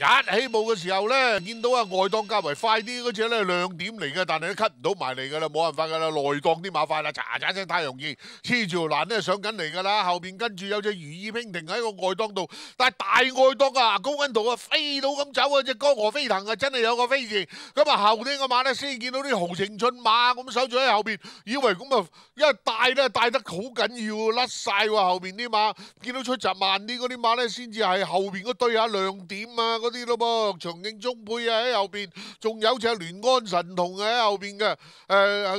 一起步嘅时候咧，见到啊外档较为快啲嗰只咧亮点嚟嘅，但係都咳唔到埋嚟噶啦，冇办法噶啦，内档啲马快啦，喳喳声太容易黐住栏咧上緊嚟噶啦，后邊跟住有隻如意蜻蜓喺个外档度，但係大外档啊高跟度啊飞到咁走啊，只江河飞腾啊，真係有个飞字。咁啊后邊嘅马咧先见到啲豪情骏马咁守住喺后邊，以为咁啊，因为带咧带得好紧要，甩晒喎后邊啲马见到出集慢啲嗰啲马咧先至系后邊嗰堆有亮点啊。啲咯噃，長勁中配啊喺後边，仲有只联安神童喺后边嘅，诶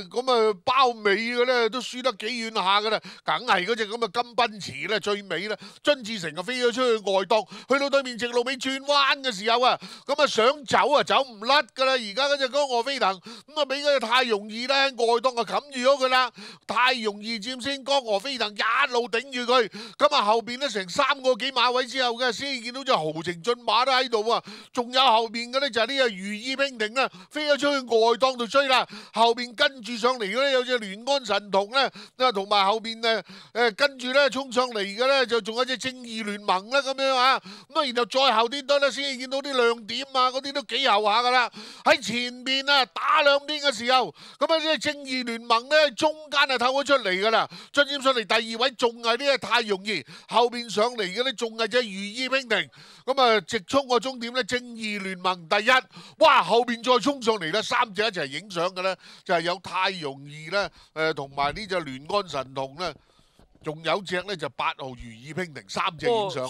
咁啊包尾嘅咧都输得几远下噶啦，梗系嗰只咁嘅金奔驰咧最尾啦，張志成啊飞咗出去外档，去到对面直路尾转弯嘅时候啊，咁啊想走啊走唔甩噶啦，而家嗰只江我飞腾咁啊！俾佢太容易咧，外档啊冚住咗佢啦，太容易占先。江河飞腾一路顶住佢，咁啊后边咧成三个几马位之后嘅，先见到只豪情骏马都喺度啊！仲有后边嘅咧就系呢个如意冰亭啦，飞咗出去外档度追啦。后边跟住上嚟嘅咧有只联安神童咧，啊同埋后边诶诶跟住咧冲上嚟嘅咧就仲有只正义联盟啦咁样啊！咁啊然后再后啲多咧先见到啲亮点啊，嗰啲都几后下噶啦。喺前边啊打两。边嘅时候，咁啊个正义联盟咧中间啊透咗出嚟噶啦，再上嚟第二位仲系呢个太容易，后边上嚟嘅咧仲系只如意兵亭，咁啊直冲个终点咧，正义联盟第一，哇后边再冲上嚟咧三只一齐影相嘅咧就系有太容易咧，诶同埋呢只联安神童咧，仲有只咧就八号如意兵亭，三只影相。